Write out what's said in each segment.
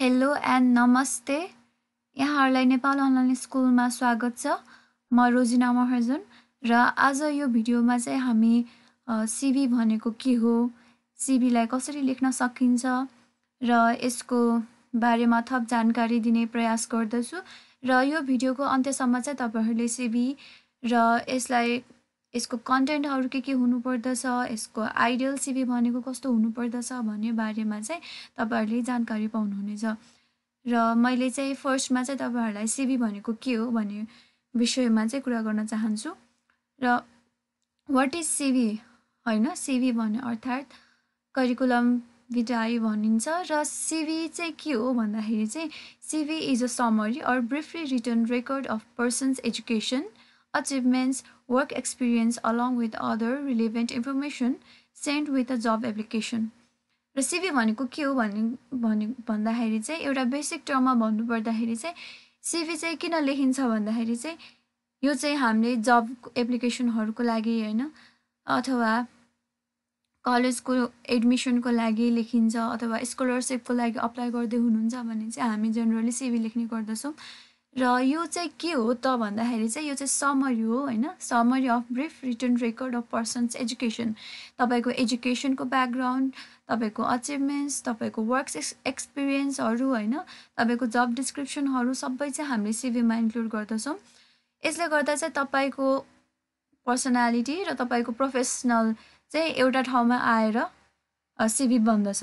Hello and नमस्ते यहाँहरूलाई Nepal online स्कुलमा स्वागत छ म रोजिना महर्जन र आज यो भिडियोमा चाहिँ हामी सिभी भनेको के हो सिभीलाई कसरी लेख्न सकिन्छ र यसको बारेमा थप जानकारी दिने प्रयास गर्दछु र यो भिडियोको अन्त्यसम्म चाहिँ तपाईँहरूले सिभी र यसलाई यसको कन्टेन्टहरू के के हुनुपर्दछ यसको आइडियल सिभी भनेको कस्तो हुनुपर्दछ भन्ने बारेमा चाहिँ तपाईँहरूले जानकारी पाउनुहुनेछ र मैले चाहिँ फर्स्टमा चाहिँ तपाईँहरूलाई सिभी भनेको के हो भन्ने विषयमा चाहिँ कुरा गर्न चाहन्छु र वाट इज सिभी होइन सिभी भने अर्थात् करिकुलम विटाई भनिन्छ र सिभी चाहिँ के हो भन्दाखेरि चाहिँ CV is a summary or briefly written record of person's education achievements work experience along with other relevant information sent with a job application र सिभी भनेको के हो भने भन्दाखेरि चाहिँ एउटा बेसिक टर्ममा भन्नुपर्दाखेरि चाहिँ सिभी चाहिँ किन लेखिन्छ भन्दाखेरि चाहिँ यो चाहिँ हामीले जब एप्लिकेसनहरूको लागि होइन अथवा कलेजको एडमिसनको लागि लेखिन्छ अथवा स्कलरसिपको लागि अप्लाई गर्दै हुनुहुन्छ भने चाहिँ हामी जेनरली सिभी लेख्ने गर्दछौँ र यो चाहिँ के हो त भन्दाखेरि चाहिँ यो चाहिँ समरी हो होइन summary of brief written record of person's education तपाईँको एजुकेसनको ब्याकग्राउन्ड तपाईँको अचिभमेन्ट्स तपाईँको वर्क एक्स एक्सपिरियन्सहरू होइन तपाईँको जब डिस्क्रिप्सनहरू सबै चाहिँ हामीले सिभीमा इन्क्लुड गर्दछौँ यसले गर्दा चाहिँ तपाईँको पर्सनालिटी र तपाईँको प्रोफेसनल चाहिँ एउटा ठाउँमा आएर सिभी बन्दछ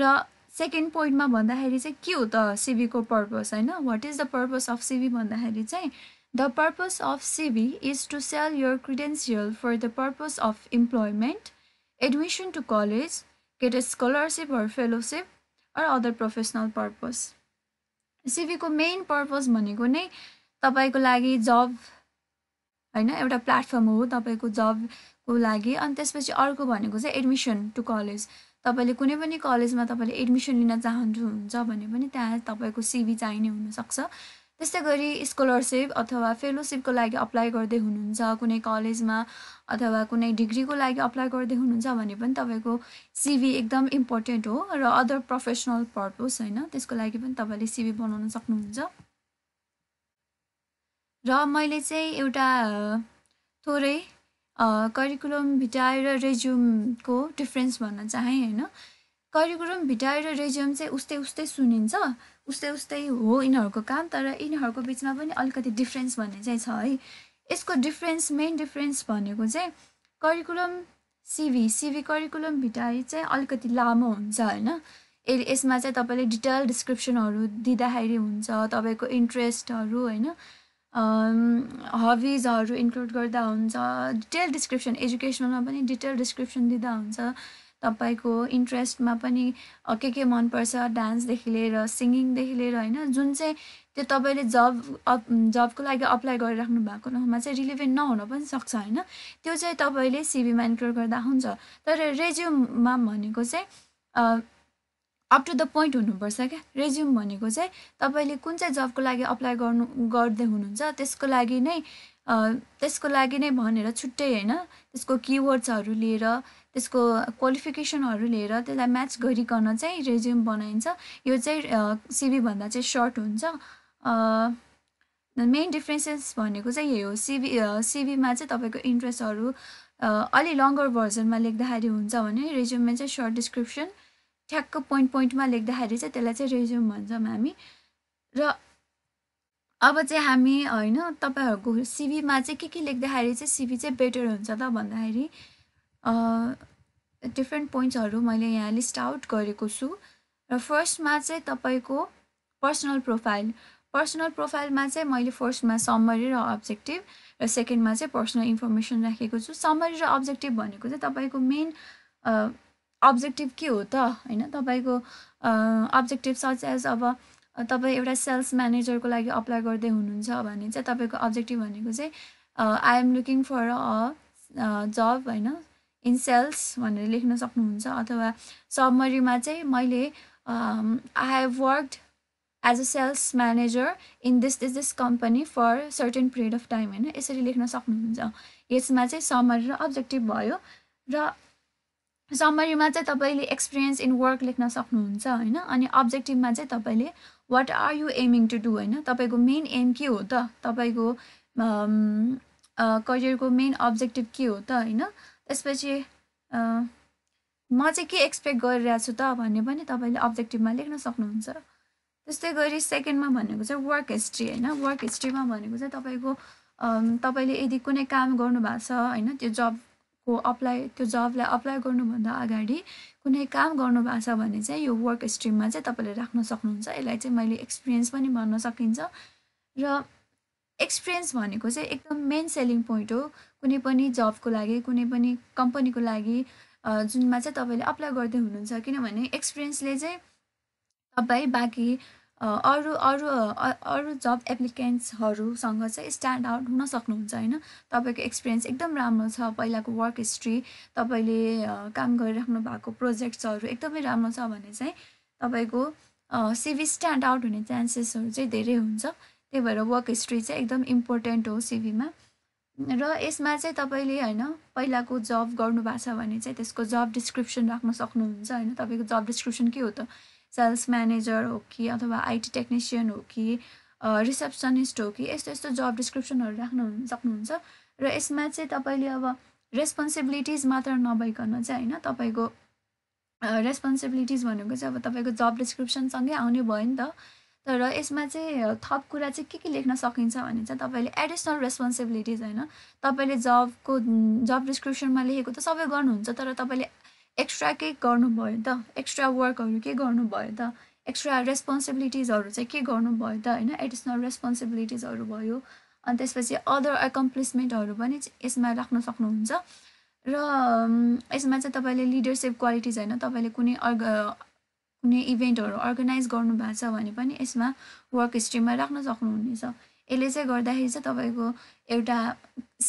र सेकेन्ड पोइन्टमा भन्दाखेरि चाहिँ के हो त सिबीको पर्पज होइन what is the purpose of CV भन्दाखेरि चाहिँ the purpose of CV is to sell your credential for the purpose of employment admission to college get a scholarship or fellowship or other professional purpose सिबीको main purpose भनेको नै तपाईँको लागि जब होइन एउटा platform हो तपाईँको जबको लागि अनि त्यसपछि अर्को भनेको चाहिँ एडमिसन टु कलेज तपाईँले कुनै पनि कलेजमा तपाईँले एडमिसन लिन चाहनुहुन्छ भने पनि त्यहाँ तपाईँको सिभी चाहिने हुनसक्छ त्यस्तै गरी स्कलरसिप अथवा फेलोसिपको लागि अप्लाई गर्दै हुनुहुन्छ कुनै कलेजमा अथवा कुनै डिग्रीको लागि अप्लाई गर्दै हुनुहुन्छ भने पनि तपाईँको सिभी एकदम इम्पोर्टेन्ट हो र अदर प्रोफेसनल पर्पोज होइन त्यसको लागि पनि तपाईँले सिभी बनाउन सक्नुहुन्छ र मैले चाहिँ एउटा थोरै करिकुलम भिटाएर रेज्युमको डिफ्रेन्स भन्न चाहेँ होइन करिकुलम भिटाएर रेज्युम चाहिँ उस्तै उस्तै सुनिन्छ उस्तै उस्तै हो यिनीहरूको काम तर यिनीहरूको बिचमा पनि अलिकति डिफ्रेन्स भन्ने चाहिँ छ है यसको डिफ्रेन्स मेन डिफ्रेन्स भनेको चाहिँ curriculum CV CV curriculum vitae चाहिँ अलिकति लामो हुन्छ होइन यसमा चाहिँ तपाईँले डिटेल डिस्क्रिप्सनहरू दिँदाखेरि हुन्छ तपाईँको इन्ट्रेस्टहरू होइन हबिजहरू इन्क्लुड गर्दा हुन्छ डिटेल डिस्क्रिप्सन एजुकेसनमा पनि डिटेल डिस्क्रिप्सन दिँदा हुन्छ तपाईँको इन्ट्रेस्टमा पनि के के मनपर्छ डान्सदेखि लिएर सिङ्गिङदेखि लिएर होइन जुन चाहिँ त्यो तपाईँले जब अप जबको लागि अप्लाई गरिराख्नु भएको ठाउँमा चाहिँ रिलिभेन्ट नहुन पनि सक्छ होइन त्यो चाहिँ तपाईँले सिभीमा इन्क्लुड गर्दा हुन्छ तर रेज्युममा भनेको चाहिँ अप टु द पोइन्ट हुनुपर्छ क्या रेज्युम भनेको चाहिँ तपाईँले कुन चाहिँ जबको लागि अप्लाई गर्नु गर्दै हुनुहुन्छ त्यसको लागि नै त्यसको लागि नै भनेर छुट्टै होइन त्यसको किवर्ड्सहरू लिएर त्यसको क्वालिफिकेसनहरू लिएर त्यसलाई म्याच गरिकन चाहिँ रेज्युम बनाइन्छ यो चाहिँ सिबीभन्दा चाहिँ सर्ट हुन्छ मेन डिफ्रेन्सेस भनेको चाहिँ यही हो सिबी सिबीमा चाहिँ तपाईँको इन्ट्रेस्टहरू अलि लङ्गर भर्जनमा लेख्दाखेरि हुन्छ भने रेज्युममा चाहिँ सर्ट डिस्क्रिप्सन ठ्याक्क पोइन्ट पोइन्टमा लेख्दाखेरि चाहिँ त्यसलाई चाहिँ रेज्युम भन्छौँ हामी र अब चाहिँ हामी होइन तपाईँहरूको सिभीमा चाहिँ के के लेख्दाखेरि चाहिँ सिभी चाहिँ बेटर हुन्छ त भन्दाखेरि डिफ्रेन्ट पोइन्ट्सहरू मैले यहाँ लिस्ट आउट गरेको छु र फर्स्टमा चाहिँ तपाईँको पर्सनल प्रोफाइल पर्सनल प्रोफाइलमा चाहिँ मैले फर्स्टमा समरी र अब्जेक्टिभ र सेकेन्डमा चाहिँ पर्सनल इन्फर्मेसन राखेको छु समरी र अब्जेक्टिभ भनेको चाहिँ तपाईँको मेन अब्जेक्टिभ के हो त होइन तपाईँको अब्जेक्टिभ सच एज अब तपाईँ एउटा सेल्स म्यानेजरको लागि अप्लाई गर्दै हुनुहुन्छ भने चाहिँ तपाईँको अब्जेक्टिभ भनेको चाहिँ I am looking for a job होइन इन सेल्स भनेर लेख्न सक्नुहुन्छ अथवा सबमरीमा चाहिँ मैले I have worked as a sales manager in this this this company for certain period of time होइन यसरी लेख्न सक्नुहुन्छ यसमा चाहिँ समरी र अब्जेक्टिभ भयो र समरीमा चाहिँ तपाईँले एक्सपिरियन्स इन वर्क लेख्न सक्नुहुन्छ होइन अनि अब्जेक्टिभमा चाहिँ तपाईँले what are you aiming to do होइन तपाईँको मेन एम के हो त तपाईँको करियरको मेन अब्जेक्टिभ के हो त होइन त्यसपछि म चाहिँ के एक्सपेक्ट गरिरहेको छु त भन्ने पनि तपाईँले अब्जेक्टिभमा लेख्न सक्नुहुन्छ त्यस्तै गरी सेकेन्डमा भनेको चाहिँ वर्क हिस्ट्री होइन वर्क हिस्ट्रीमा भनेको चाहिँ तपाईँको तपाईँले यदि कुनै काम गर्नुभएको छ होइन त्यो जब को अप्लाई त्यो जबलाई अप्लाई गर्नुभन्दा अगाडि कुनै काम गर्नुभएको छ भने चाहिँ यो वर्क स्ट्रिममा चाहिँ तपाईँले राख्न सक्नुहुन्छ यसलाई चाहिँ मैले एक्सपिरियन्स पनि भन्न सकिन्छ र एक्सपिरियन्स भनेको चाहिँ एकदम मेन सेलिङ पोइन्ट हो कुनै पनि जबको लागि कुनै पनि कम्पनीको लागि जुनमा चाहिँ तपाईँले अप्लाई गर्दै हुनुहुन्छ किनभने एक्सपिरियन्सले चाहिँ तपाईँ बाँकी अरू अरू अरू जब एप्लिकेन्ट्सहरूसँग चाहिँ स्ट्यान्ड आउट हुन सक्नुहुन्छ होइन तपाईँको एक्सपिरियन्स एकदम राम्रो छ पहिलाको वर्क हिस्ट्री तपाईँले काम गरिराख्नु भएको प्रोजेक्ट्सहरू एकदमै राम्रो छ भने चाहिँ तपाईँको सिभी स्ट्यान्ड आउट हुने चान्सेसहरू चाहिँ धेरै हुन्छ त्यही भएर वर्क हिस्ट्री चाहिँ एकदम इम्पोर्टेन्ट हो सिभीमा र यसमा चाहिँ तपाईँले होइन पहिलाको जब गर्नुभएको छ भने चाहिँ त्यसको जब डिस्क्रिप्सन राख्न सक्नुहुन्छ होइन तपाईँको जब डिस्क्रिप्सन के हो त सेल्स म्यानेजर हो कि अथवा आइटी टेक्निसियन हो कि रिसेप्सनिस्ट हो कि यस्तो यस्तो जब डिस्क्रिप्सनहरू राख्नु सक्नुहुन्छ र यसमा चाहिँ तपाईँले अब रेस्पोन्सिबिलिटिज मात्र नभइकन चाहिँ होइन तपाईँको रेस्पोन्सिबिलिटिज भनेको चाहिँ अब तपाईँको जब डिस्क्रिप्सनसँगै आउने भयो नि त तर यसमा चाहिँ थप कुरा चाहिँ के के लेख्न सकिन्छ भने चाहिँ तपाईँले एडिसनल रेस्पोन्सिबिलिटिज होइन तपाईँले जबको जब डिस्क्रिप्सनमा लेखेको त सबै गर्नुहुन्छ तर तपाईँले एक्स्ट्रा के गर्नु भयो त एक्स्ट्रा वर्कहरू के गर्नु भयो त एक्स्ट्रा रेस्पोन्सिबिलिटिजहरू चाहिँ के गर्नु भयो त होइन एडिसनल रेस्पोन्सिबिलिटिजहरू भयो अनि त्यसपछि अदर एकम्प्लिसमेन्टहरू पनि यसमा राख्न सक्नुहुन्छ र यसमा चाहिँ तपाईँले लिडरसिप क्वालिटिज होइन तपाईँले कुनै अर्ग कुनै इभेन्टहरू अर्गनाइज गर्नुभएको छ भने पनि यसमा वर्क हिस्ट्रीमा राख्न सक्नुहुनेछ यसले चाहिँ गर्दाखेरि चाहिँ तपाईँको एउटा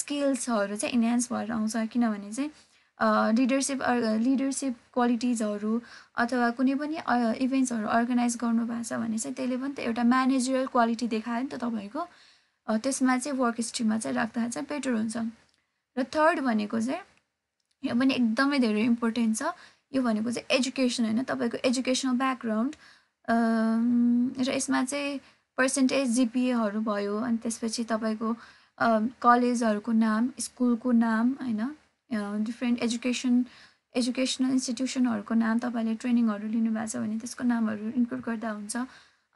स्किल्सहरू चाहिँ इन्हान्स भएर आउँछ किनभने चाहिँ लिडरसिप लिडरसिप क्वालिटिजहरू अथवा कुनै पनि इभेन्ट्सहरू अर्गनाइज गर्नुभएको छ भने चाहिँ त्यसले पनि त एउटा म्यानेजरल क्वालिटी देखायो नि त तपाईँको त्यसमा चाहिँ वर्क हिस्ट्रीमा चाहिँ राख्दा चाहिँ बेटर हुन्छ र थर्ड भनेको चाहिँ यो पनि एकदमै धेरै इम्पोर्टेन्ट छ यो भनेको चाहिँ एजुकेसन होइन तपाईँको एजुकेसनल ब्याकग्राउन्ड र यसमा चाहिँ पर्सेन्टेज जिपिएहरू भयो अनि त्यसपछि तपाईँको कलेजहरूको नाम स्कुलको नाम होइन डिफ्रेन्ट एजुकेसन एजुकेसनल इन्स्टिट्युसनहरूको नाम तपाईँले ट्रेनिङहरू लिनुभएको छ भने त्यसको नामहरू इन्क्लुड गर्दा हुन्छ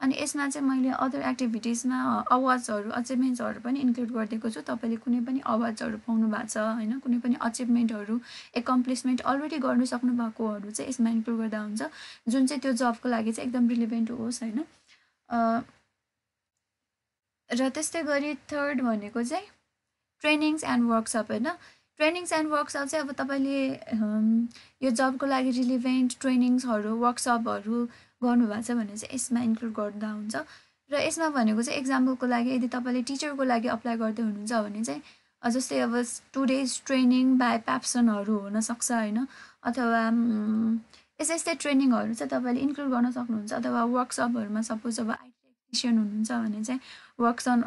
अनि यसमा चाहिँ मैले अदर एक्टिभिटिजमा अवार्ड्सहरू अचिभमेन्ट्सहरू पनि इन्क्लुड गरिदिएको छु तपाईँले कुनै पनि अवार्ड्सहरू पाउनु भएको छ होइन कुनै पनि अचिभमेन्टहरू एकम्प्लिसमेन्ट अलरेडी गर्नु सक्नुभएकोहरू चाहिँ यसमा इन्क्लुड गर्दा हुन्छ जुन चाहिँ त्यो जबको लागि चाहिँ एकदम रिलिभेन्ट होस् होइन र त्यस्तै गरी थर्ड भनेको चाहिँ ट्रेनिङ्स एन्ड वर्कसप होइन ट्रेनिङ्स एन्ड वर्कसप चाहिँ अब तपाईँले यो जबको लागि रिलिभेन्ट ट्रेनिङ्सहरू वर्कसपहरू गर्नुभएको छ भने चाहिँ यसमा इन्क्लुड गर्दा हुन्छ र यसमा भनेको चाहिँ एक्जाम्पलको लागि यदि तपाईँले टिचरको लागि अप्लाई गर्दै हुनुहुन्छ भने चाहिँ जस्तै अब टु डेज ट्रेनिङ बाई प्याप्सनहरू हुनसक्छ होइन अथवा यस्तै यस्तै ट्रेनिङहरू चाहिँ तपाईँले इन्क्लुड गर्न सक्नुहुन्छ अथवा वर्कसपहरूमा सपोज अब टेक्निसियन हुनुहुन्छ भने चाहिँ works on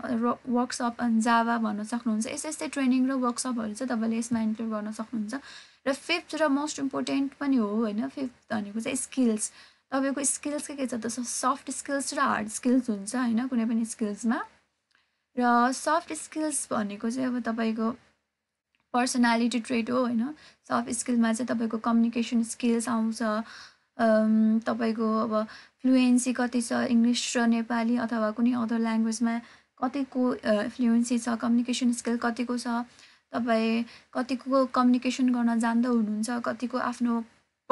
workshop on Java भन्न सक्नुहुन्छ यस्तै यस्तै ट्रेनिङ र वर्कसपहरू चाहिँ तपाईँले यसमा इन्क्लुड गर्न सक्नुहुन्छ र फिफ्थ र मोस्ट इम्पोर्टेन्ट पनि हो होइन फिफ्थ भनेको चाहिँ स्किल्स तपाईँको स्किल्स के के छ त सफ्ट स्किल्स र हार्ड स्किल्स हुन्छ होइन कुनै पनि स्किल्समा र सफ्ट स्किल्स भनेको चाहिँ अब तपाईँको पर्सनालिटी ट्रेड हो होइन सफ्ट स्किलमा चाहिँ तपाईँको कम्युनिकेसन स्किल्स आउँछ तपाईँको अब फ्लुएन्सी कति छ इङ्ग्लिस र नेपाली अथवा कुनै अदर ल्याङ्ग्वेजमा कतिको फ्लुएन्सी छ कम्युनिकेसन स्किल कतिको छ तपाईँ कतिको कम्युनिकेसन गर्न जान्दा हुनुहुन्छ कतिको आफ्नो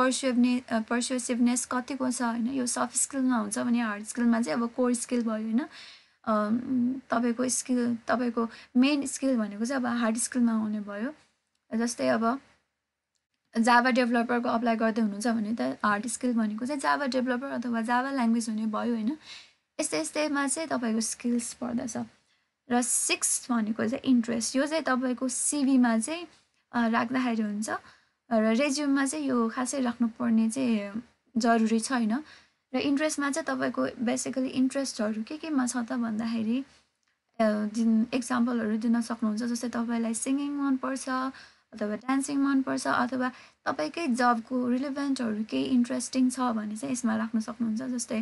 पर्सुएभने पर्सुएसिभनेस कतिको छ होइन यो सफ्ट स्किलमा हुन्छ भने हार्ड स्किलमा चाहिँ अब कोर स्किल भयो होइन तपाईँको स्किल तपाईँको मेन स्किल भनेको चाहिँ अब हार्ड स्किलमा आउने भयो जस्तै अब जाभा डेभलपरको अप्लाई गर्दै हुनुहुन्छ भने त हार्ड स्किल भनेको चाहिँ जावा डेभलपर अथवा जाभा ल्याङ्ग्वेज हुने भयो होइन यस्तै यस्तैमा चाहिँ तपाईँको स्किल्स पर्दछ र सिक्स भनेको चाहिँ इन्ट्रेस्ट यो चाहिँ तपाईँको सिभीमा चाहिँ राख्दाखेरि हुन्छ र रेज्युममा चाहिँ यो खासै राख्नुपर्ने चाहिँ जरुरी छैन र इन्ट्रेस्टमा चाहिँ तपाईँको बेसिकली इन्ट्रेस्टहरू के केमा छ त भन्दाखेरि जुन एक्जाम्पलहरू दिन सक्नुहुन्छ जस्तै तपाईँलाई सिङ्गिङ मनपर्छ अथवा डान्सिङ मनपर्छ अथवा तपाईँकै जबको रिलेभेन्टहरू केही इन्ट्रेस्टिङ छ भने चाहिँ यसमा राख्न सक्नुहुन्छ जस्तै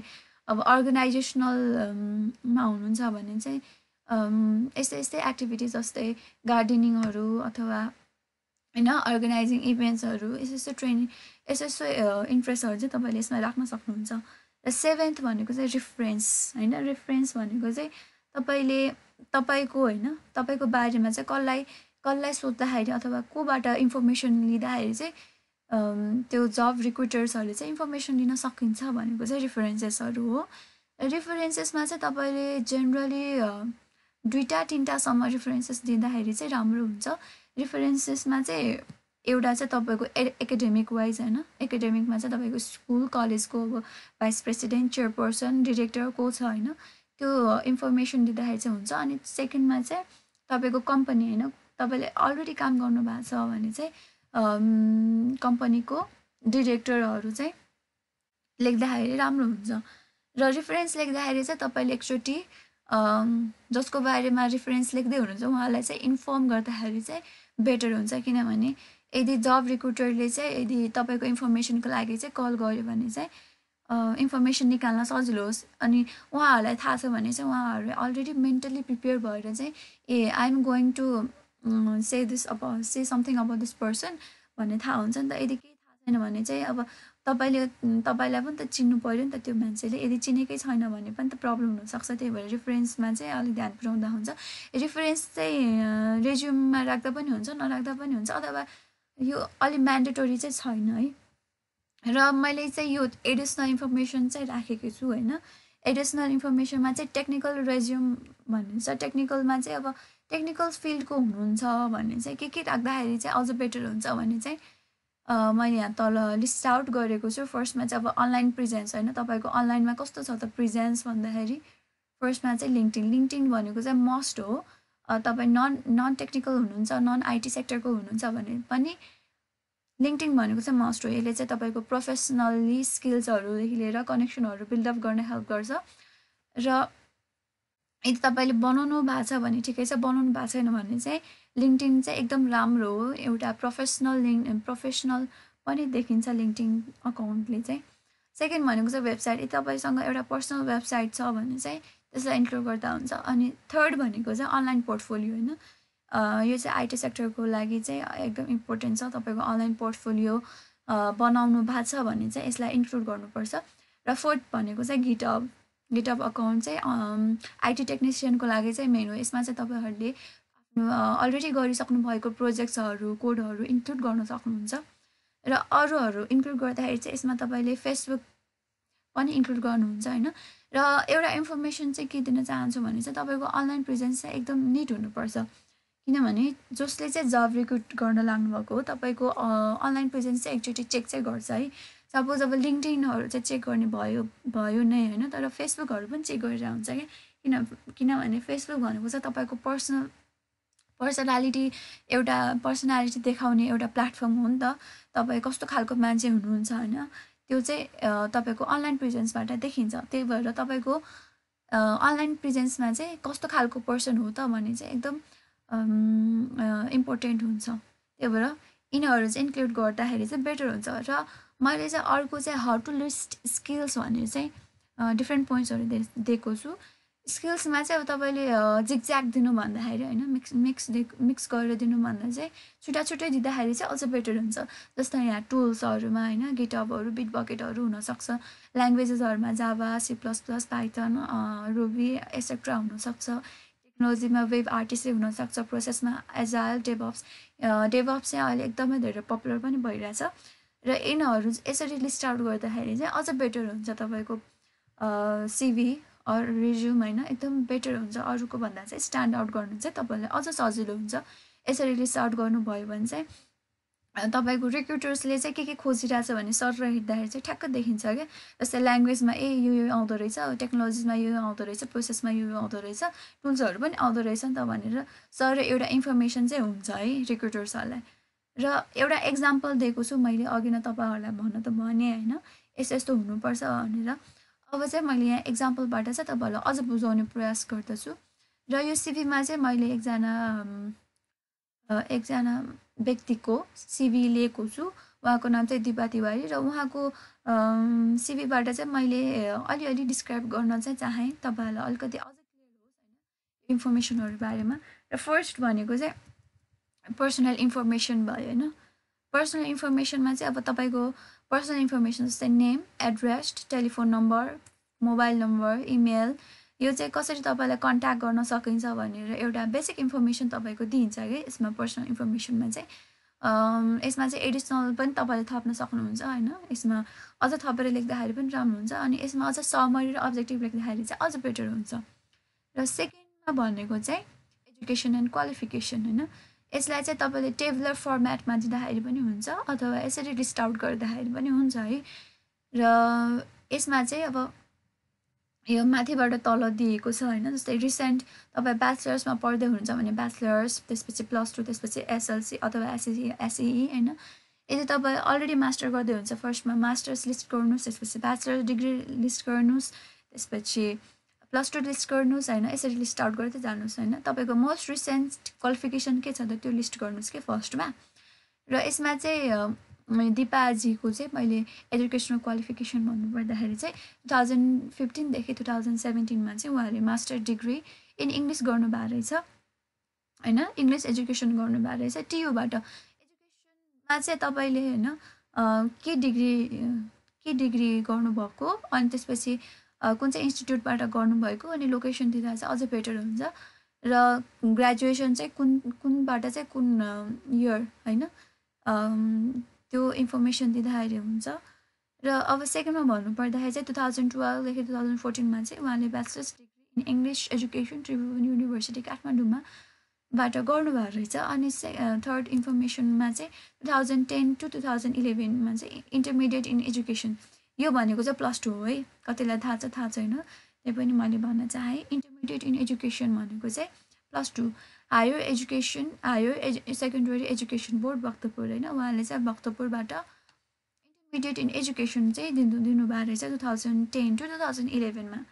अब अर्गनाइजेसनलमा हुनुहुन्छ भने चाहिँ यस्तै यस्तै एक्टिभिटी जस्तै गार्डनिङहरू अथवा होइन अर्गनाइजिङ इभेन्ट्सहरू यस्तो यस्तो ट्रेनिङ यस्तो यस्तो इन्ट्रेस्टहरू चाहिँ तपाईँले यसमा राख्न सक्नुहुन्छ र सेभेन्थ भनेको चाहिँ रिफरेन्स होइन रिफरेन्स भनेको चाहिँ तपाईँले तपाईँको होइन तपाईँको बारेमा चाहिँ कसलाई कसलाई सोद्धाखेरि अथवा कोबाट इन्फर्मेसन लिँदाखेरि चाहिँ त्यो जब रिक्रुटर्सहरूले चाहिँ इन्फर्मेसन लिन सकिन्छ भनेको चाहिँ रेफरेन्सेसहरू हो रेफरेन्सेसमा चाहिँ तपाईँले जेनरली दुईवटा तिनवटासम्म रेफरेन्सेस दिँदाखेरि चाहिँ राम्रो हुन्छ रेफरेन्सेसमा चाहिँ एउटा चाहिँ तपाईँको ए एकाडेमिक वाइज होइन एकाडेमिकमा चाहिँ तपाईँको स्कुल कलेजको अब भाइस प्रेसिडेन्ट चेयरपर्सन डिरेक्टर को छ होइन त्यो इन्फर्मेसन दिँदाखेरि चाहिँ हुन्छ अनि सेकेन्डमा चाहिँ तपाईँको कम्पनी होइन तपाईँले अलरेडी काम गर्नु भएको छ भने चाहिँ कम्पनीको डिरेक्टरहरू चाहिँ लेख्दाखेरि राम्रो हुन्छ र रिफरेन्स लेख्दाखेरि चाहिँ तपाईँले एकचोटि जसको बारेमा रिफरेन्स लेख्दै हुनुहुन्छ उहाँलाई चाहिँ इन्फर्म गर्दाखेरि चाहिँ बेटर हुन्छ किनभने यदि जब रिक्रुटरले चाहिँ यदि तपाईँको इन्फर्मेसनको लागि चाहिँ कल गर्यो भने चाहिँ इन्फर्मेसन निकाल्न सजिलो होस् अनि उहाँहरूलाई थाहा छ भने चाहिँ उहाँहरू अलरेडी मेन्टली प्रिपेयर भएर चाहिँ uh I'm going to say this अब say something about this person भन्ने थाहा हुन्छ नि त यदि केही थाहा छैन भने चाहिँ अब तपाईँले तपाईँलाई पनि त चिन्नु पऱ्यो नि त त्यो मान्छेले यदि चिनेकै छैन भने पनि त प्रब्लम हुनसक्छ त्यही भएर रेफरेन्समा चाहिँ अलिक ध्यान पुऱ्याउँदा हुन्छ रेफरेन्स चाहिँ रेज्युममा राख्दा पनि हुन्छ नराख्दा पनि हुन्छ अथवा यो अलिक म्यान्डेटोरी चाहिँ छैन है र मैले चाहिँ यो एडिसनल इन्फर्मेसन चाहिँ राखेको छु होइन एडिसनल इन्फर्मेसनमा चाहिँ टेक्निकल रेज्युम भन्नुहुन्छ टेक्निकलमा चाहिँ अब टेक्निकल फिल्डको हुनुहुन्छ भने चाहिँ के के राख्दाखेरि चाहिँ अझ बेटर हुन्छ भने चाहिँ मैले यहाँ तल लिस्ट आउट गरेको छु फर्स्टमा चाहिँ अब अनलाइन प्रेजेन्स होइन तपाईँको अनलाइनमा कस्तो छ त प्रेजेन्स भन्दाखेरि फर्स्टमा चाहिँ लिङ्कटिन लिङ्कटिन भनेको चाहिँ मस्ट हो तपाईँ नन नन टेक्निकल हुनुहुन्छ नन आइटी सेक्टरको हुनुहुन्छ भने पनि लिङ्कटिन भनेको चाहिँ मस्ट हो यसले चाहिँ तपाईँको प्रोफेसनल्ली स्किल्सहरूदेखि लिएर कनेक्सनहरू बिल्डअप गर्न हेल्प गर्छ र यदि तपाईँले बनाउनु भएको छ भने ठिकै छ बनाउनु भएको छैन भने चाहिँ लिङ्किङ चाहिँ एकदम राम्रो हो एउटा प्रोफेसनल लिङ्क प्रोफेसनल पनि देखिन्छ लिङ्किङ अकाउन्टले चाहिँ सेकेन्ड भनेको चाहिँ वेबसाइट यदि तपाईँसँग एउटा पर्सनल वेबसाइट छ भने चाहिँ त्यसलाई इन्क्लुड गर्दा हुन्छ अनि थर्ड भनेको चाहिँ अनलाइन पोर्टफोलियो होइन यो चाहिँ आइटी सेक्टरको लागि चाहिँ एकदम इम्पोर्टेन्ट छ तपाईँको अनलाइन पोर्टफोलियो बनाउनु भएको छ भने चाहिँ यसलाई इन्क्लुड गर्नुपर्छ र फोर्थ भनेको चाहिँ गिटअप नेट अफ अकाउन्ट चाहिँ आइटी टेक्निसियनको लागि चाहिँ मेन हो यसमा चाहिँ तपाईँहरूले आफ्नो अलरेडी गरिसक्नु भएको प्रोजेक्ट्सहरू कोडहरू इन्क्लुड गर्न सक्नुहुन्छ र अरूहरू इन्क्लुड गर्दाखेरि चाहिँ यसमा तपाईँले फेसबुक पनि इन्क्लुड गर्नुहुन्छ होइन र एउटा इन्फर्मेसन चाहिँ के दिन चाहन्छु भने चाहिँ तपाईँको अनलाइन प्रेजेन्स चाहिँ एकदम निट हुनुपर्छ किनभने जसले चाहिँ जब रिक्रुट गर्न लाग्नुभएको हो तपाईँको अनलाइन प्रेजेन्स चाहिँ एकचोटि चेक चाहिँ गर्छ है सपोज अब लिङ्कडिनहरू चाहिँ चेक गर्ने भयो भयो नै होइन तर फेसबुकहरू पनि चेक गरेर हुन्छ क्या किन किनभने फेसबुक भनेको चाहिँ तपाईँको पर्सनल पर्सनालिटी एउटा पर्सनालिटी देखाउने एउटा प्लेटफर्म हो नि त तपाईँ कस्तो खालको मान्छे हुनुहुन्छ होइन त्यो चाहिँ तपाईँको अनलाइन प्रेजेन्सबाट देखिन्छ त्यही भएर तपाईँको अनलाइन प्रेजेन्समा चाहिँ कस्तो खालको पर्सन हो त भन्ने चाहिँ एकदम इम्पोर्टेन्ट हुन्छ त्यही भएर यिनीहरू चाहिँ इन्क्लुड गर्दाखेरि चाहिँ बेटर हुन्छ र मैले चाहिँ अर्को चाहिँ हाउ टु लिस्ट स्किल्स भनेर चाहिँ डिफ्रेन्ट पोइन्ट्सहरू दे दिएको छु स्किल्समा चाहिँ अब तपाईँले जिगज्याग दिनु भन्दाखेरि होइन मिक्स मिक्स मिक्स गरेर भन्दा चाहिँ छुट्टा छुट्टै दिँदाखेरि चाहिँ अझ बेटर हुन्छ जस्तै यहाँ टुल्सहरूमा होइन गिटअपहरू बिट बकेटहरू हुनसक्छ ल्याङ्ग्वेजेसहरूमा Java C plus plus Python Ruby et cetera हुनसक्छ टेक्नोलोजीमा वेब आर्टिस्टै हुनसक्छ प्रोसेसमा एजाइल डेभप्स डेभप्स चाहिँ अहिले एकदमै धेरै पपुलर पनि भइरहेछ र यिनीहरू यसरी लिस्ट आउट गर्दाखेरि चाहिँ अझ बेटर हुन्छ तपाईँको सिभी रिज्युम होइन एकदम बेटर हुन्छ अरूको भन्दा चाहिँ स्ट्यान्ड आउट गर्नु चाहिँ तपाईँलाई अझ सजिलो हुन्छ यसरी लिस्ट आउट गर्नुभयो भने चाहिँ तपाईँको रिक्रुटर्सले चाहिँ के के खोजिरहेछ भने सर र हिँड्दाखेरि चाहिँ ठ्याक्क देखिन्छ क्या जस्तै ल्याङ्ग्वेजमा ए यो यो आउँदो रहेछ टेक्नोलोजीमा यो आउँदो रहेछ प्रोसेसमा यो यो आउँदो रहेछ टुल्सहरू पनि आउँदो रहेछ नि त भनेर सर एउटा इन्फर्मेसन चाहिँ हुन्छ है रिक्रुटर्सहरूलाई र एउटा एक्जाम्पल दिएको छु मैले अघि नै तपाईँहरूलाई भन्न त भने होइन यस्तो यस्तो हुनुपर्छ भनेर अब चाहिँ मैले यहाँ एक्जाम्पलबाट चाहिँ तपाईँहरूलाई अझ बुझाउने प्रयास गर्दछु र यो सिभीमा चाहिँ मैले एकजना एकजना व्यक्तिको सिभी लिएको छु उहाँको नाम चाहिँ दिपा तिवारी र उहाँको सिभीबाट चाहिँ मैले अलिअलि डिस्क्राइब गर्न चाहिँ चाहेँ तपाईँहरूलाई अलिकति अझ क्लियर होस् होइन इन्फर्मेसनहरू बारेमा र फर्स्ट भनेको चाहिँ पर्सनल इन्फर्मेसन भयो होइन पर्सनल इन्फर्मेसनमा चाहिँ अब तपाईँको पर्सनल इन्फर्मेसन जस्तै name address telephone number mobile number email यो चाहिँ कसरी तपाईँलाई कन्ट्याक्ट गर्न सकिन्छ भनेर एउटा बेसिक इन्फर्मेसन तपाईँको दिइन्छ कि यसमा पर्सनल इन्फर्मेसनमा चाहिँ यसमा चाहिँ एडिसनल पनि तपाईँले थप्न सक्नुहुन्छ होइन यसमा अझ थपेर लेख्दाखेरि पनि राम्रो हुन्छ अनि यसमा अझ समरी र अब्जेक्टिभ लेख्दाखेरि चाहिँ अझ बेटर हुन्छ र सेकेन्डमा भनेको चाहिँ एजुकेसन एन्ड क्वालिफिकेसन होइन यसलाई चाहिँ तपाईँले टेबलर फर्मेटमा दिँदाखेरि पनि हुन्छ अथवा यसरी लिस्ट आउट गर्दाखेरि पनि हुन्छ है र यसमा चाहिँ अब यो माथिबाट तल दिएको छ होइन जस्तै रिसेन्ट तपाईँ ब्याचलर्समा पढ्दै हुनुहुन्छ भने ब्याचलर्स त्यसपछि प्लस टू त्यसपछि एसएलसी अथवा SAC SEE e e e होइन यदि तपाईँ अलरेडी मास्टर गर्दै हुनुहुन्छ फर्स्टमा मास्टर्स लिस्ट गर्नुहोस् त्यसपछि ब्याचलर्स डिग्री लिस्ट गर्नुहोस् त्यसपछि प्लस टू लिस्ट गर्नुहोस् होइन यसरी लिस्ट आउट गर्दै जानुहोस् होइन तपाईँको मोस्ट रिसेन्ट क्वालिफिकेसन के छ त त्यो लिस्ट गर्नुहोस् कि फर्स्टमा र यसमा चाहिँ दिपाजीको चाहिँ मैले एजुकेसनल क्वालिफिकेसन भन्नुपर्दाखेरि चाहिँ टु थाउजन्ड फिफ्टिनदेखि टु थाउजन्ड सेभेन्टिनमा चाहिँ उहाँले मास्टर डिग्री इन इङ्ग्लिस गर्नुभएको रहेछ होइन इङ्ग्लिस एजुकेसन गर्नुभएको रहेछ टियुबाट एजुकेसनमा चाहिँ तपाईँले होइन के डिग्री के डिग्री गर्नुभएको अनि त्यसपछि कुन चाहिँ इन्स्टिट्युटबाट गर्नुभएको अनि लोकेसन दिँदा चाहिँ अझै बेटर हुन्छ र ग्रेजुएसन चाहिँ कुन कुनबाट चाहिँ कुन इयर होइन त्यो इन्फर्मेसन दिँदाखेरि हुन्छ र अब सेकेन्डमा भन्नुपर्दाखेरि चाहिँ टु थाउजन्ड टुवेल्भदेखि टु थाउजन्ड फोर्टिनमा चाहिँ उहाँले bachelors degree in English education Tribhuvan university काठमाडौँमा बाट गर्नुभएको रहेछ अनि से थर्ड इन्फर्मेसनमा चाहिँ two thousand ten to two thousand इलेभेनमा चाहिँ इन्टरमिडिएट इन एजुकेसन यो भनेको चाहिँ प्लस टू हो है कतिलाई थाहा छ थाहा छैन त्यही पनि मैले भन्न चाहेँ इन्टरमिडिएट इन एजुकेसन भनेको चाहिँ plus two higher education higher edu secondary education board Bhaktapur होइन उहाँले चाहिँ भक्तपुरबाट इन्टरमिडिएट इन एजुकेसन चाहिँ दिनु दिनुभएको रहेछ two thousand ten to two thousand इलेभेनमा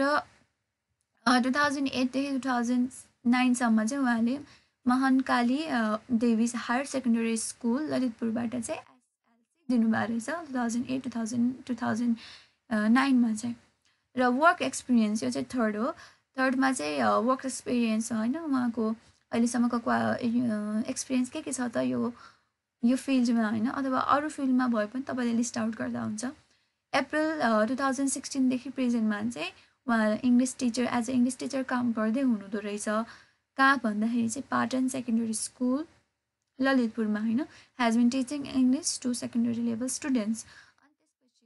र टु थाउजन्ड एटदेखि टु थाउजन्ड नाइनसम्म चाहिँ उहाँले Mahankali Devi higher secondary school ललितपुरबाट चाहिँ दिनुभएको रहेछ two thousand eight two thousand two thousand नाइनमा चाहिँ र वर्क एक्सपिरियन्स यो चाहिँ थर्ड हो थर्डमा चाहिँ वर्क एक्सपिरियन्स होइन उहाँको अहिलेसम्मको क्वा एक्सपिरियन्स के के छ त यो यो फिल्डमा होइन अथवा अरू फिल्डमा भए पनि तपाईँले लिस्ट आउट गर्दा हुन्छ अप्रिल टु थाउजन्ड सिक्सटिनदेखि प्रेजेन्टमा चाहिँ उहाँ English teacher as a English teacher काम गर्दै हुनुहुँदो रहेछ कहाँ भन्दाखेरि चाहिँ पाटन सेकेन्डरी स्कुल ललितपुरमा होइन has been teaching English to secondary level students अनि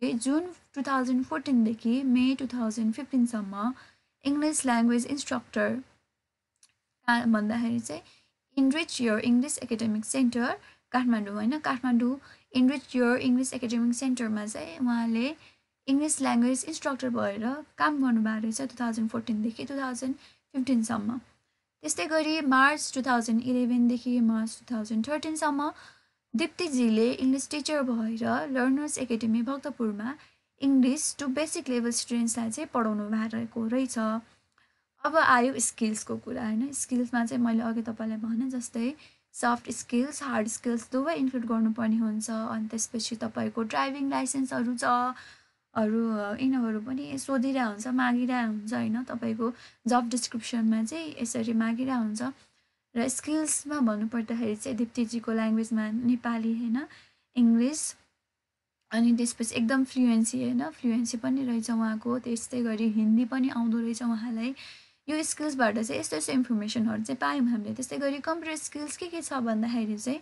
त्यसपछि जुन टु थाउजन्ड फोर्टिनदेखि मे टु थाउजन्ड फिफ्टिनसम्म इङ्ग्लिस ल्याङ्ग्वेज इन्स्ट्रक्टर भन्दाखेरि चाहिँ enrich your English academic centre Kathmandu होइन Kathmandu enrich your English academic सेन्टरमा चाहिँ उहाँले इङ्ग्लिस ल्याङ्ग्वेज इन्स्ट्रक्टर भएर काम गर्नुभएको रहेछ टु थाउजन्ड फोर्टिनदेखि टु थाउजन्ड फिफ्टिनसम्म त्यस्तै गरी मार्च टु थाउजन्ड इलेभेनदेखि मार्च टु थाउजन्ड थर्टिनसम्म दिप्तीजीले इङ्ग्लिस टिचर भएर लर्नर्स एकाडेमी भक्तपुरमा इङ्ग्लिस टु बेसिक लेभल स्टुडेन्ट्सलाई चाहिँ पढाउनु भएको रहेछ अब आयो स्किल्सको कुरा होइन स्किल्समा चाहिँ मैले अघि तपाईँलाई भने जस्तै सफ्ट स्किल्स हार्ड स्किल्स दुवै इन्क्लुड गर्नुपर्ने हुन्छ अनि त्यसपछि तपाईँको ड्राइभिङ लाइसेन्सहरू छ हरू यिनीहरू पनि सोधिरहेको हुन्छ मागिरहेको हुन्छ होइन तपाईँको जब डिस्क्रिप्सनमा चाहिँ यसरी मागिरहेको हुन्छ र स्किल्समा भन्नुपर्दाखेरि चाहिँ दिप्तीजीको ल्याङ्ग्वेजमा नेपाली होइन इङ्ग्लिस अनि त्यसपछि एकदम फ्लुएन्सी होइन फ्लुएन्सी पनि रहेछ उहाँको त्यस्तै गरी हिन्दी पनि आउँदो रहेछ उहाँलाई यो स्किल्सबाट चाहिँ यस्तो यस्तो इन्फर्मेसनहरू चाहिँ पायौँ हामीले त्यस्तै गरी कम्प्युटर स्किल्स के के छ भन्दाखेरि चाहिँ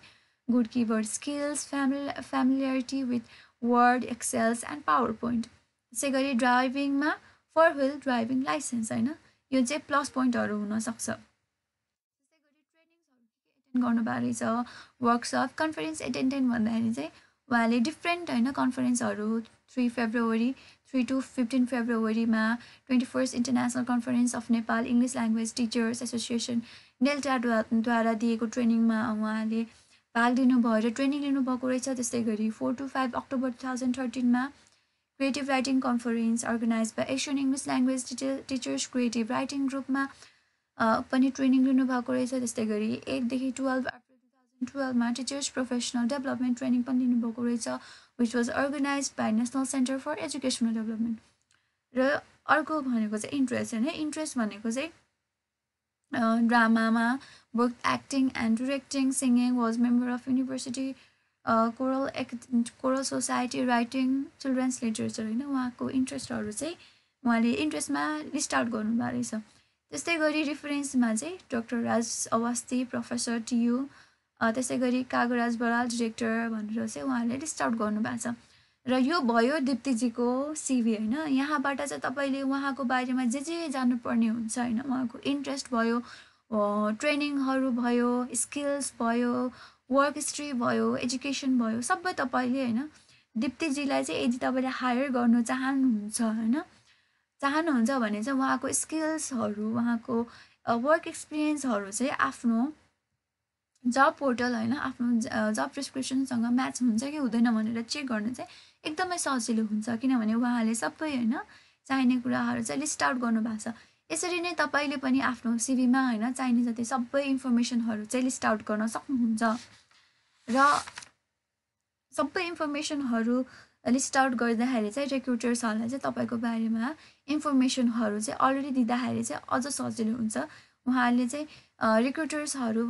good keyboard skills famil familiarity with Word Excels and PowerPoint त्यसै गरी ड्राइभिङमा फोर विल ड्राइभिङ लाइसेन्स होइन यो चाहिँ प्लस पोइन्टहरू हुनसक्छ त्यसै गरी ट्रेनिङ्सहरू के एटेन्ड गर्नुपर्ने छ वर्कसप कन्फरेन्स एटेन्डेन्ट भन्दाखेरि चाहिँ उहाँले डिफ्रेन्ट होइन कन्फरेन्सहरू three February three to fifteen फेब्रुअरीमा twenty first international conference of Nepal English language teachers association डेल्टाद्वारा दिएको ट्रेनिङमा उहाँले भाग लिनुभयो र ट्रेनिङ लिनुभएको रहेछ त्यस्तै गरी four to five October two thousand थर्टिनमा creative writing conference organise by Asian English language teachers creative writing ग्रुपमा पनि ट्रेनिङ लिनुभएको रहेछ त्यस्तै गरी एकदेखि टुवेल्भ अप्रिल टु थाउजन्ड टुवेल्भमा टिचर्स प्रोफेसनल डेभलपमेन्ट ट्रेनिङ पनि लिनुभएको रहेछ which was organise by national centre for educational development र अर्को भनेको चाहिँ इन्ट्रेस्ट होइन इन्ट्रेस्ट भनेको चाहिँ ड्रामामा book acting and directing singing was member of university कोरल एक कोरल सोसाइटी राइटिङ चिल्ड्रेन्स लिटरेचर होइन उहाँको इन्ट्रेस्टहरू चाहिँ उहाँले इन्ट्रेस्टमा लिस्ट आउट गर्नुभएको रहेछ त्यस्तै गरी रिफरेन्समा चाहिँ doctor Raj Awasthi professor TU त्यसै गरी कागराज बराल डिरेक्टर भनेर चाहिँ उहाँले लिस्ट आउट गर्नुभएको छ र यो भयो दिप्तीजीको सिभी होइन यहाँबाट चाहिँ तपाईँले उहाँको बारेमा जे जे जानुपर्ने हुन्छ होइन उहाँको इन्ट्रेस्ट भयो ट्रेनिङहरू भयो स्किल्स भयो वर्क हिस्ट्री भयो एजुकेसन भयो सबै तपाईँले होइन दिप्तीजीलाई चाहिँ यदि तपाईँले हायर गर्नु चाहनुहुन्छ होइन चाहनुहुन्छ भने चाहिँ उहाँको स्किल्सहरू उहाँको वर्क एक्सपिरियन्सहरू चाहिँ आफ्नो जब पोर्टल होइन आफ्नो जब प्रिस्क्रिप्सनसँग म्याच हुन्छ कि हुँदैन भनेर चेक गर्नु चाहिँ एकदमै सजिलो हुन्छ किनभने उहाँले सबै होइन चाहिने कुराहरू चाहिँ लिस्ट आउट गर्नु भएको छ यसरी नै तपाईँले पनि आफ्नो सिभीमा होइन चाहिने जति सबै इन्फर्मेसनहरू चाहिँ लिस्ट आउट गर्न सक्नुहुन्छ र सबै इन्फर्मेसनहरू लिस्ट आउट गर्दाखेरि चाहिँ रिक्रुटर्सहरूलाई चाहिँ तपाईँको बारेमा इन्फर्मेसनहरू चाहिँ अलरेडी दिँदाखेरि चाहिँ अझ सजिलो हुन्छ उहाँहरूले चाहिँ रिक्रुटर्सहरू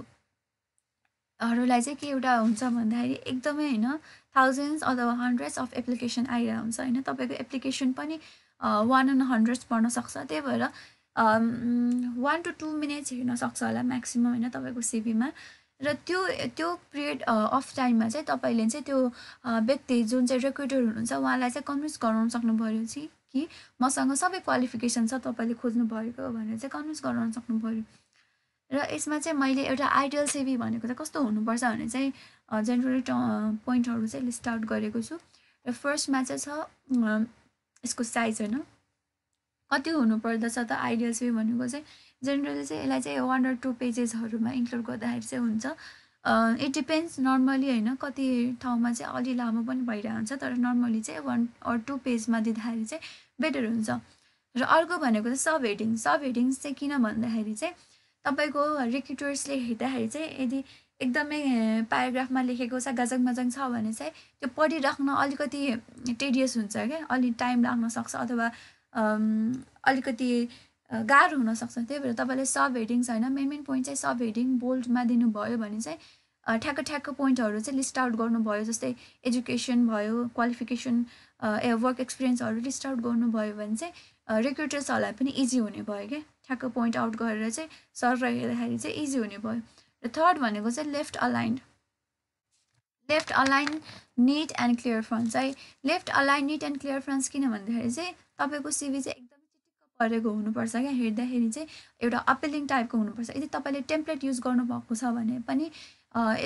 हरूलाई चाहिँ के एउटा हुन्छ भन्दाखेरि एकदमै होइन थाउजन्ड्स अथवा हन्ड्रेड्स अफ एप्लिकेसन आइरहेको हुन्छ होइन तपाईँको एप्लिकेसन पनि वान एन्ड हन्ड्रेड्स पढ्न सक्छ त्यही भएर वान टु टू मिनट्स हेर्न सक्छ होला म्याक्सिमम् होइन तपाईँको सिभीमा र त्यो त्यो पिरियड अफ टाइममा चाहिँ तपाईँले चाहिँ त्यो व्यक्ति जुन चाहिँ रिक्रुटर हुनुहुन्छ उहाँलाई चाहिँ कन्भिन्स गराउन सक्नु पऱ्यो चाहिँ कि मसँग सबै क्वालिफिकेसन छ तपाईँले खोज्नु भएको भनेर चाहिँ कन्भिन्स गराउन सक्नु पऱ्यो र यसमा चाहिँ मैले एउटा आइडियल सेभी भनेको त कस्तो हुनुपर्छ भने चाहिँ जेनरली ट पोइन्टहरू चाहिँ लिस्ट आउट गरेको छु र फर्स्टमा चाहिँ छ यसको साइज होइन कति हुनुपर्दछ त आइडियल सेभी भनेको चाहिँ जेनरली चाहिँ यसलाई चाहिँ वान अर टू पेजेसहरूमा इन्क्लुड गर्दाखेरि चाहिँ हुन्छ इट डिपेन्ड्स नर्मली होइन कति ठाउँमा चाहिँ अलि लामो पनि भइरहन्छ तर नर्मली चाहिँ वान अर टू पेजमा दिँदाखेरि चाहिँ बेटर हुन्छ र अर्को भनेको चाहिँ सब हेडिङ सब हेडिङ्स चाहिँ किन भन्दाखेरि चाहिँ तपाईँको रिक्रुटर्सले हेर्दाखेरि चाहिँ यदि एकदमै प्याराग्राफमा लेखेको छ मजङ छ भने चाहिँ त्यो पढिराख्न अलिकति टेडियस हुन्छ क्या अलि टाइम लाग्न सक्छ अथवा अलिकति गाह्रो हुनसक्छ त्यही भएर तपाईँले सब हेडिङ्स होइन मेन मेन पोइन्ट चाहिँ सब हेडिङ बोल्डमा दिनुभयो भने चाहिँ ठ्याक्क ठ्याक्क पोइन्टहरू चाहिँ लिस्ट आउट गर्नुभयो जस्तै एजुकेसन भयो क्वालिफिकेसन ए वर्क एक्सपिरियन्सहरू लिस्ट आउट गर्नुभयो भने चाहिँ रिक्रुटर्सहरूलाई पनि इजी हुने भयो क्या ठ्याक्क पोइन्ट आउट गरेर चाहिँ र हेर्दाखेरि चाहिँ इजी हुने भयो र थर्ड भनेको चाहिँ left align left align neat and clear font है left align neat and clear font किन भन्दाखेरि चाहिँ तपाईँको सिभी चाहिँ एकदम परेको हुनुपर्छ क्या हेर्दाखेरि चाहिँ एउटा अपिलिङ टाइपको हुनुपर्छ यदि तपाईँले टेम्प्लेट युज गर्नुभएको छ भने पनि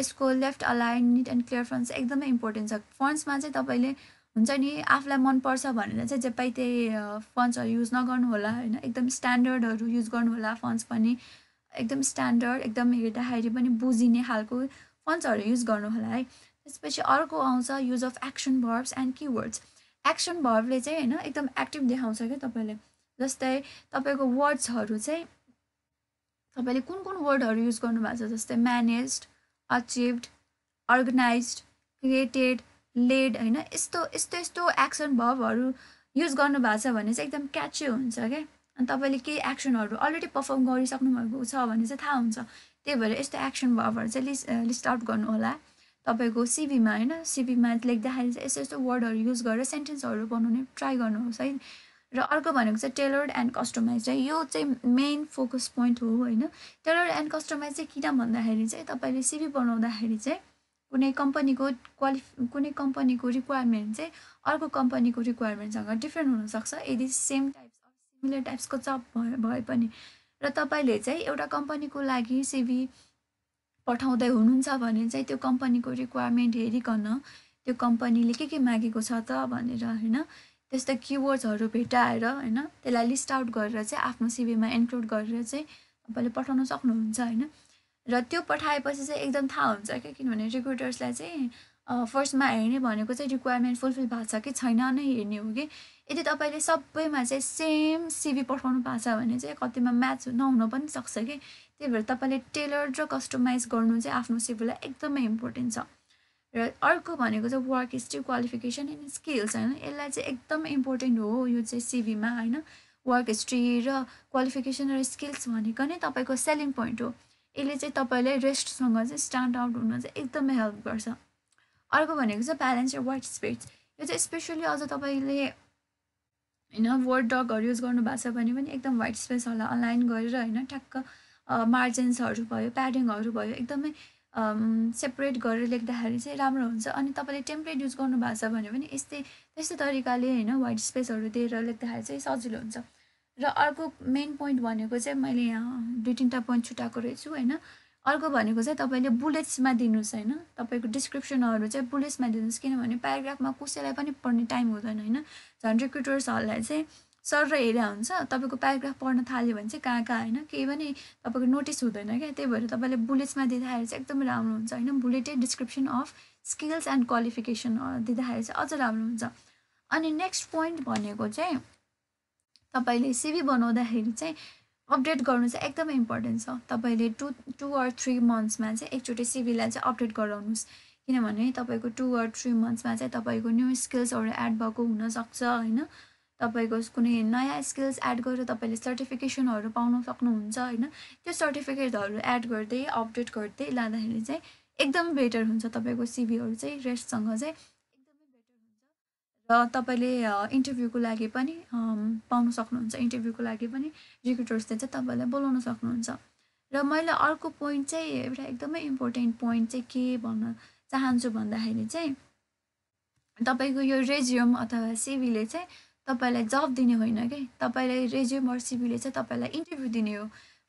यसको left align neat and clear fonts एकदमै इम्पोर्टेन्ट छ फन्ड्समा चाहिँ तपाईँले हुन्छ नि आफूलाई मनपर्छ भनेर चाहिँ जे पाइ त्यही फन्ड्सहरू युज नगर्नु होला होइन एकदम स्ट्यान्डर्डहरू युज गर्नु होला फन्ड्स पनि एकदम स्ट्यान्डर्ड एकदम हेर्दाखेरि पनि बुझिने खालको फन्ड्सहरू युज गर्नु होला है त्यसपछि अर्को आउँछ use of action verbs and keywords action भर्बले चाहिँ होइन एकदम एक्टिभ देखाउँछ क्या तपाईँले जस्तै तपाईँको वर्ड्सहरू चाहिँ तपाईँले कुन कुन वर्डहरू युज गर्नुभएको छ जस्तै managed achieved organize created led होइन यस्तो यस्तो यस्तो एक्सन भबहरू युज गर्नुभएको छ भने चाहिँ एकदम क्याचे हुन्छ क्या अनि तपाईँले केही एक्सनहरू अलरेडी पर्फर्म गरिसक्नु भएको छ भने चाहिँ थाहा हुन्छ त्यही भएर यस्तो एक्सन भबहरू चाहिँ लिस्ट लिस्ट आउट गर्नु होला तपाईँको सिभीमा होइन सिभीमा लेख्दाखेरि चाहिँ यस्तो यस्तो वर्डहरू युज गरेर सेन्टेन्सहरू बनाउने ट्राई गर्नुहोस् है र अर्को भनेको चाहिँ टेलर्ड एन्ड कस्टमाइज चाहिँ यो चाहिँ मेन फोकस पोइन्ट हो होइन टेलर्ड एन्ड कस्टमाइज चाहिँ किन भन्दाखेरि चाहिँ तपाईँले सिभी बनाउँदाखेरि चाहिँ कुनै कम्पनीको क्वालिफ कुनै कम्पनीको रिक्वायरमेन्ट चाहिँ अर्को कम्पनीको रिक्वायरमेन्टसँग डिफ्रेन्ट हुनसक्छ यदि सेम टाइप्स अफ सिमिलर टाइप्सको जब भए भए पनि र तपाईँले चाहिँ एउटा कम्पनीको लागि सिभी पठाउँदै हुनुहुन्छ भने चाहिँ त्यो कम्पनीको रिक्वायरमेन्ट हेरिकन त्यो कम्पनीले के के मागेको छ त भनेर होइन त्यस्तो किवर्ड्सहरू भेटाएर होइन त्यसलाई लिस्ट आउट गरेर चाहिँ आफ्नो सिभीमा इन्क्लुड गरेर चाहिँ तपाईँले पठाउन सक्नुहुन्छ होइन र त्यो पठाएपछि चाहिँ एकदम थाहा हुन्छ क्या किनभने रिक्रुटर्सलाई चाहिँ फर्स्टमा हेर्ने भनेको चाहिँ रिक्वायरमेन्ट फुलफिल भएको छ कि छैन नै हेर्ने हो कि यदि तपाईँले सबैमा चाहिँ सेम सिभी पठाउनु भएको छ भने चाहिँ कतिमा म्याच नहुन पनि सक्छ कि त्यही भएर तपाईँले टेलर र कस्टमाइज गर्नु चाहिँ आफ्नो सिभीलाई एकदमै इम्पोर्टेन्ट छ र अर्को भनेको चाहिँ work history qualification and skills होइन यसलाई चाहिँ एकदमै इम्पोर्टेन्ट हो यो चाहिँ सिभीमा होइन वर्क हिस्ट्री र क्वालिफिकेसन र स्किल्स भनेको नै तपाईँको सेलिङ पोइन्ट हो यसले चाहिँ तपाईँलाई रेस्टसँग चाहिँ स्ट्यान्ड आउट हुन चाहिँ एकदमै हेल्प गर्छ अर्को भनेको चाहिँ ब्यालेन्स र वाइट स्पेस यो चाहिँ स्पेसली अझ तपाईँले होइन वर्ड डगहरू युज गर्नुभएको छ भने पनि एकदम वाइट स्पेसहरूलाई अनलाइन गरेर होइन ठ्याक्क मार्जिन्सहरू भयो प्याडिङहरू भयो एकदमै सेपरेट गरेर लेख्दाखेरि चाहिँ राम्रो हुन्छ अनि तपाईँले टेम्प्लेट युज गर्नुभएको छ भने पनि यस्तै त्यस्तै तरिकाले होइन वाइट स्पेसहरू दिएर लेख्दाखेरि चाहिँ सजिलो हुन्छ र अर्को मेन पोइन्ट भनेको चाहिँ मैले यहाँ दुई तिनवटा पोइन्ट छुट्याएको रहेछु होइन अर्को भनेको चाहिँ तपाईँले बुलेट्समा दिनुहोस् होइन तपाईँको डिस्क्रिप्सनहरू चाहिँ बुलेट्समा दिनुहोस् किनभने प्याराग्राफमा कसैलाई पनि पढ्ने टाइम हुँदैन होइन झन् रिक्रुटर्सहरूलाई चाहिँ सर र एरिया हुन्छ तपाईँको प्याराग्राफ पढ्न थाल्यो भने चाहिँ कहाँ कहाँ होइन केही पनि तपाईँको नोटिस हुँदैन क्या त्यही भएर तपाईँले बुलेट्समा दिँदाखेरि चाहिँ एकदमै राम्रो हुन्छ होइन bulleted description of skills and qualification दिँदाखेरि चाहिँ अझ राम्रो हुन्छ अनि नेक्स्ट पोइन्ट भनेको चाहिँ तपाईँले सिभी बनाउँदाखेरि चाहिँ अपडेट गर्नु चाहिँ एकदमै इम्पोर्टेन्ट छ तपाईँले टु टु अर थ्री मन्थ्समा चाहिँ एकचोटि सिभीलाई चाहिँ अपडेट गराउनुहोस् किनभने तपाईँको टु अर थ्री मन्थ्समा चाहिँ तपाईँको न्यू स्किल्सहरू एड भएको हुनसक्छ होइन तपाईँको कुनै नयाँ स्किल्स एड गरेर तपाईँले सर्टिफिकेसनहरू पाउन सक्नुहुन्छ होइन त्यो सर्टिफिकेटहरू एड गर्दै अपडेट गर्दै लाँदाखेरि चाहिँ एकदम बेटर हुन्छ तपाईँको सिभीहरू चाहिँ रेस्टसँग चाहिँ र तपाईँले इन्टरभ्यूको लागि पनि पाउन सक्नुहुन्छ इन्टरभ्यूको लागि पनि रिक्रुटर्सले चाहिँ तपाईँलाई बोलाउन सक्नुहुन्छ र मैले अर्को पोइन्ट चाहिँ एउटा एकदमै इम्पोर्टेन्ट पोइन्ट चाहिँ के भन्न चाहन्छु भन्दाखेरि चाहिँ तपाईँको यो रेज्युम अथवा सिभीले चाहिँ तपाईँलाई जब दिने होइन कि तपाईँलाई रेज्युम अर सिभीले चाहिँ तपाईँलाई इन्टरभ्यू दिने हो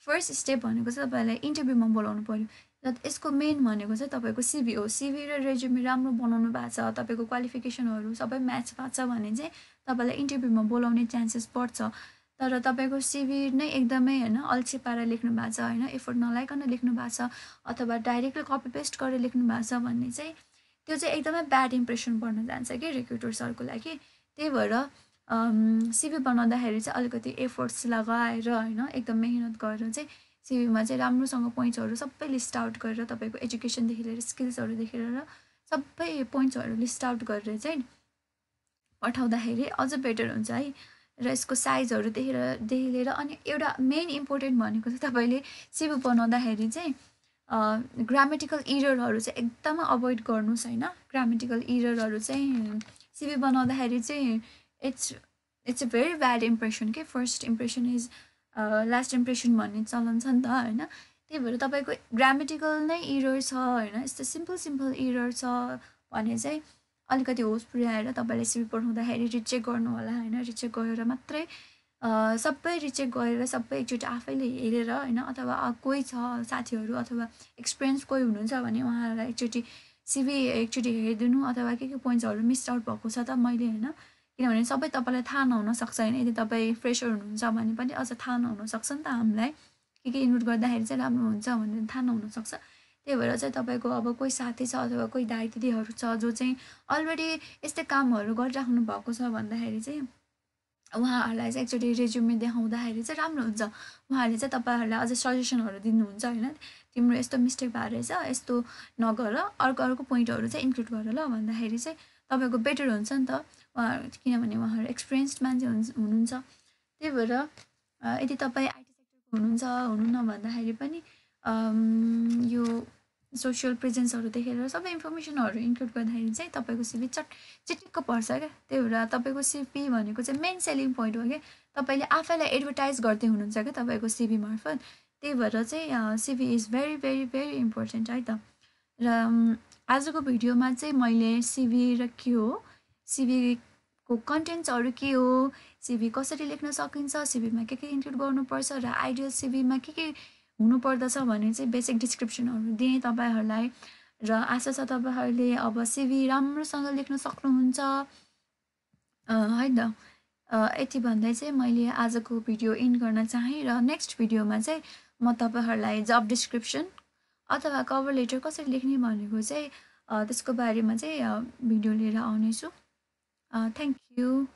फर्स्ट स्टेप भनेको चाहिँ तपाईँलाई इन्टरभ्यूमा बोलाउनु पऱ्यो र यसको मेन भनेको चाहिँ तपाईँको सिभी हो सिभी र रेज्युमे राम्रो बनाउनु भएको छ तपाईँको क्वालिफिकेसनहरू सबै म्याच भएको छ भने चाहिँ तपाईँलाई इन्टरभ्यूमा बोलाउने चान्सेस बढ्छ तर तपाईँको सिभी नै एकदमै होइन अल्छी पारा लेख्नु भएको छ होइन एफोर्ट नलाइकन लेख्नु भएको छ अथवा डाइरेक्टली कपी पेस्ट गरेर लेख्नु भएको छ भने चाहिँ त्यो चाहिँ एकदमै ब्याड इम्प्रेसन पर्न जान्छ कि रिक्रुटर लागि त्यही भएर सिभी बनाउँदाखेरि चाहिँ अलिकति एफोर्ट्स लगाएर होइन एकदम मेहनत गरेर चाहिँ सिभीमा चाहिँ राम्रोसँग पोइन्ट्सहरू सबै लिस्ट आउट गरेर तपाईँको एजुकेसनदेखि लिएर स्किल्सहरूदेखि लिएर सबै पोइन्ट्सहरू लिस्ट आउट गरेर चाहिँ पठाउँदाखेरि अझ बेटर हुन्छ है र यसको साइजहरू देखेर देखि लिएर अनि एउटा मेन इम्पोर्टेन्ट भनेको चाहिँ तपाईँले सिभी बनाउँदाखेरि चाहिँ ग्रामेटिकल इररहरू चाहिँ एकदमै अभोइड गर्नुहोस् होइन ग्रामेटिकल इररहरू चाहिँ सिभी बनाउँदाखेरि चाहिँ it's it's a very bad impression के first impression is last impression भन्ने चलन छ नि त होइन त्यही भएर तपाईँको ग्रामेटिकल नै इरर छ होइन यस्तो सिम्पल सिम्पल इरर छ भने चाहिँ अलिकति होस पुऱ्याएर तपाईँले सिपी पठाउँदाखेरि रिचेक गर्नु होला होइन रिचेक गरेर मात्रै सबै रिचेक गरेर सबै एकचोटि आफैले हेरेर होइन अथवा कोही छ साथीहरू अथवा एक्सपिरियन्स कोही हुनुहुन्छ भने उहाँहरूलाई एकचोटि सिभी एकचोटि हेरिदिनु अथवा के के पोइन्ट्सहरू मिस आउट भएको छ त मैले होइन किनभने सबै तपाईँलाई थाहा नहुन सक्छ होइन यदि तपाईँ फ्रेसर हुनुहुन्छ भने पनि अझ थाहा नहुनसक्छ नि त हामीलाई के के इन्भुट गर्दाखेरि चाहिँ राम्रो हुन्छ भनेर थाहा नहुन सक्छ त्यही भएर चाहिँ तपाईँको अब कोही साथी छ अथवा कोही दाई दिदीहरू छ जो चाहिँ अलरेडी यस्तै कामहरू गरिराख्नु भएको छ भन्दाखेरि चाहिँ उहाँहरूलाई चाहिँ एकचोटि रेज्युमे देखाउँदाखेरि चाहिँ राम्रो हुन्छ उहाँहरूले चाहिँ तपाईँहरूलाई अझै सजेसनहरू दिनुहुन्छ होइन तिम्रो यस्तो मिस्टेक भएर रहेछ यस्तो नगर अर्को अर्को पोइन्टहरू चाहिँ इन्क्लुड गर ल भन्दाखेरि चाहिँ तपाईँको बेटर हुन्छ नि त उहाँहरू किनभने उहाँहरू एक्सपिरियन्स्ड मान्छे हुनुहुन्छ त्यही भएर यदि तपाईँ आइटी सेक्टरको हुनुहुन्छ हुनुहुन्न भन्दाखेरि पनि यो सोसियल प्रेजेन्सहरू देखेर सबै इन्फर्मेसनहरू इन्क्लुड गर्दाखेरि चाहिँ तपाईँको सिपी चट चिटिक्क पर्छ क्या त्यही भएर तपाईँको सिपी भनेको चाहिँ मेन सेलिङ पोइन्ट हो क्या तपाईँले आफैलाई एडभर्टाइज गर्दै हुनुहुन्छ क्या तपाईँको सिपी मार्फत त्यही भएर चाहिँ CV is very very very important है त र आजको भिडियोमा चाहिँ मैले सिभी र के हो सिभीको कन्टेन्ट्सहरू के हो सिभी कसरी लेख्न सकिन्छ सिभीमा के के इन्क्लुड गर्नुपर्छ र आइडियल सिभीमा के के हुनुपर्दछ भने चाहिँ बेसिक डिस्क्रिप्सनहरू दिएँ तपाईँहरूलाई र आशा छ तपाईँहरूले अब सिभी राम्रोसँग लेख्न सक्नुहुन्छ है त यति भन्दै चाहिँ मैले आजको भिडियो इन्ड गर्न चाहेँ र नेक्स्ट भिडियोमा चाहिँ म तपाईँहरूलाई जब डिस्क्रिप्सन अथवा कभर लेटर कसरी लेख्ने भनेको चाहिँ त्यसको बारेमा चाहिँ भिडियो लिएर आउनेछु Uh, thank you.